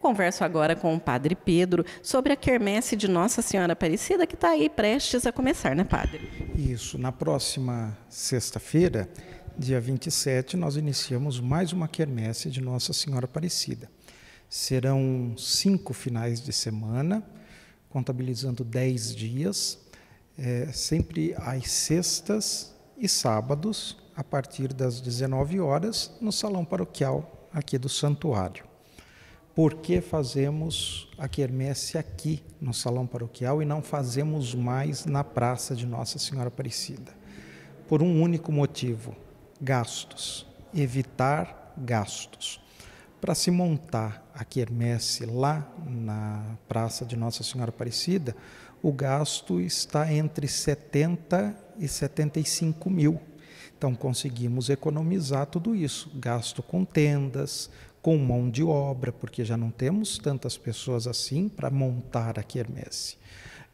Converso agora com o Padre Pedro sobre a quermesse de Nossa Senhora Aparecida, que está aí prestes a começar, né, Padre? Isso. Na próxima sexta-feira, dia 27, nós iniciamos mais uma quermesse de Nossa Senhora Aparecida. Serão cinco finais de semana, contabilizando dez dias, é, sempre às sextas e sábados, a partir das 19 horas, no salão paroquial aqui do Santuário por que fazemos a quermesse aqui no salão paroquial e não fazemos mais na praça de Nossa Senhora Aparecida? Por um único motivo: gastos. Evitar gastos. Para se montar a quermesse lá na praça de Nossa Senhora Aparecida, o gasto está entre 70 e 75 mil. Então conseguimos economizar tudo isso, gasto com tendas, com mão de obra, porque já não temos tantas pessoas assim para montar a quermesse,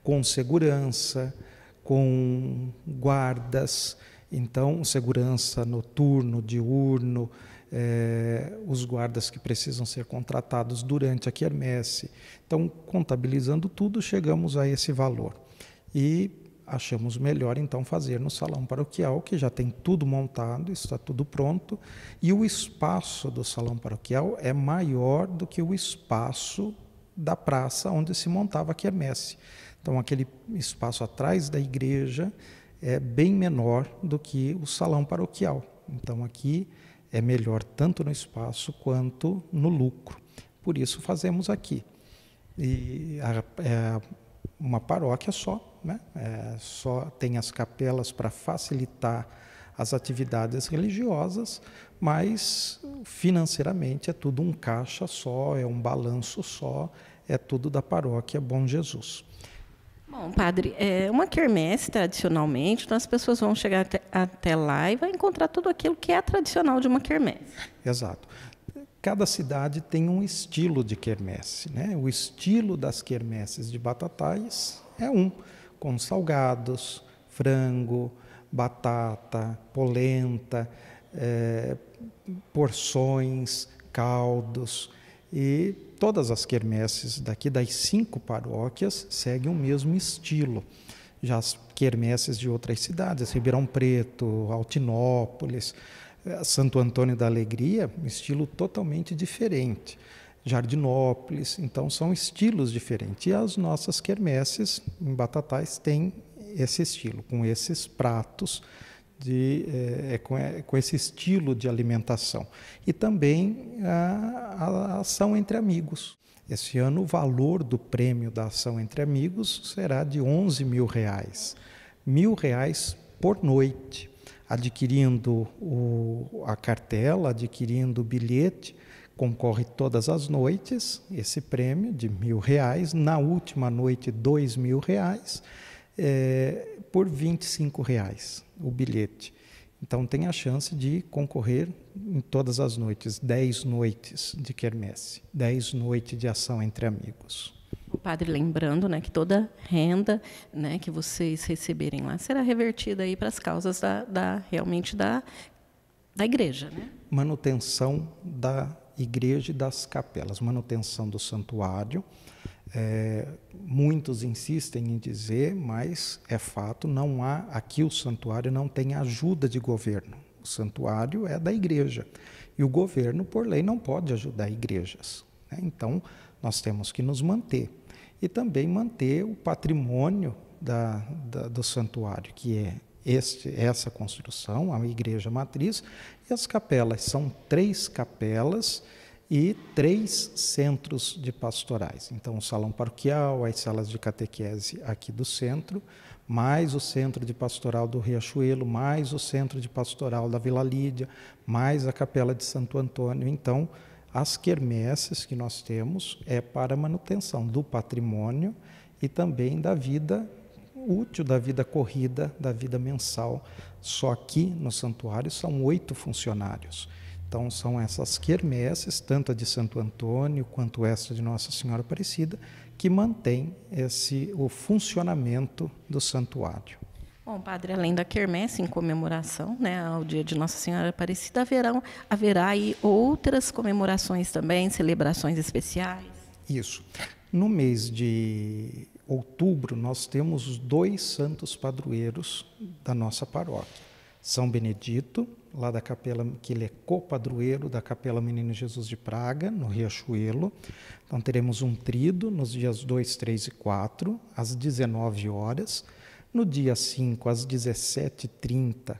com segurança, com guardas, então segurança noturno, diurno, é, os guardas que precisam ser contratados durante a quermesse. Então, contabilizando tudo, chegamos a esse valor. E achamos melhor então fazer no salão paroquial, que já tem tudo montado, está tudo pronto, e o espaço do salão paroquial é maior do que o espaço da praça onde se montava a quermesse. Então aquele espaço atrás da igreja é bem menor do que o salão paroquial. Então aqui é melhor tanto no espaço quanto no lucro. Por isso fazemos aqui. E a, é a uma paróquia só, né? É, só tem as capelas para facilitar as atividades religiosas, mas financeiramente é tudo um caixa só, é um balanço só, é tudo da paróquia Bom Jesus. Bom, padre, é uma quermesse tradicionalmente, então as pessoas vão chegar até, até lá e vão encontrar tudo aquilo que é tradicional de uma quermesse. Exato cada cidade tem um estilo de quermesse. Né? O estilo das quermesses de Batatais é um, com salgados, frango, batata, polenta, é, porções, caldos. E todas as quermesses daqui das cinco paróquias seguem o mesmo estilo. Já as quermesses de outras cidades, Ribeirão Preto, Altinópolis, é, Santo Antônio da Alegria, um estilo totalmente diferente. Jardinópolis, então são estilos diferentes. E as nossas quermesses em Batatais têm esse estilo, com esses pratos, de, é, é com, é, com, esse estilo de alimentação. E também a, a ação entre amigos. Esse ano o valor do prêmio da ação entre amigos será de 11 mil reais. Mil reais por noite, adquirindo o, a cartela, adquirindo o bilhete, concorre todas as noites esse prêmio de mil reais, na última noite dois mil reais, é, por 25 reais o bilhete. Então tem a chance de concorrer em todas as noites, 10 noites de quermesse, 10 noites de ação entre amigos padre lembrando né, que toda renda né, que vocês receberem lá será revertida aí para as causas da, da, realmente da, da igreja. Né? Manutenção da igreja e das capelas, manutenção do santuário. É, muitos insistem em dizer, mas é fato, não há aqui o santuário não tem ajuda de governo. O santuário é da igreja e o governo, por lei, não pode ajudar igrejas. Né? Então, nós temos que nos manter e também manter o patrimônio da, da, do santuário, que é este, essa construção, a igreja matriz, e as capelas. São três capelas e três centros de pastorais. Então, o salão paroquial, as salas de catequese aqui do centro, mais o centro de pastoral do Riachuelo, mais o centro de pastoral da Vila Lídia, mais a capela de Santo Antônio. Então, as quermesses que nós temos é para manutenção do patrimônio e também da vida útil, da vida corrida, da vida mensal. Só aqui no santuário são oito funcionários. Então são essas quermesses, tanto a de Santo Antônio quanto esta de Nossa Senhora Aparecida, que mantém esse o funcionamento do santuário. Bom, padre, além da quermesse em comemoração né, ao dia de Nossa Senhora Aparecida, haverão, haverá aí outras comemorações também, celebrações especiais? Isso. No mês de outubro, nós temos dois santos padroeiros da nossa paróquia. São Benedito, lá da capela, que ele é copadroeiro da Capela Menino Jesus de Praga, no Riachuelo. Então teremos um trido nos dias 2, 3 e 4, às 19 horas. No dia 5, às 17h30,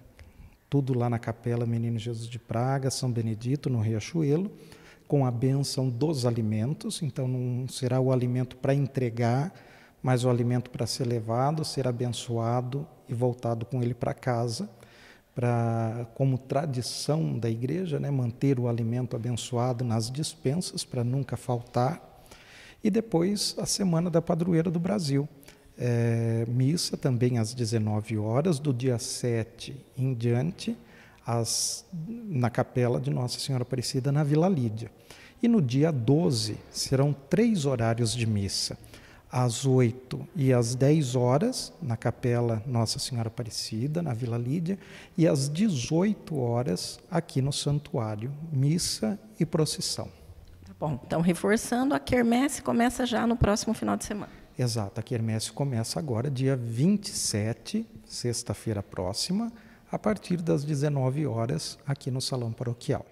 tudo lá na Capela Menino Jesus de Praga, São Benedito, no Riachuelo, com a bênção dos alimentos. Então, não será o alimento para entregar, mas o alimento para ser levado, ser abençoado e voltado com ele para casa. para, como tradição da igreja, né, manter o alimento abençoado nas dispensas, para nunca faltar. E depois a Semana da Padroeira do Brasil é, missa também às 19 horas, do dia 7 em diante, às, na capela de Nossa Senhora Aparecida, na Vila Lídia. E no dia 12 serão três horários de missa, às 8 e às 10 horas, na capela Nossa Senhora Aparecida, na Vila Lídia, e às 18 horas, aqui no santuário, missa e procissão. Tá bom, então reforçando, a quermesse começa já no próximo final de semana. Exato, a quermesse começa agora, dia 27, sexta-feira próxima, a partir das 19 horas, aqui no Salão Paroquial.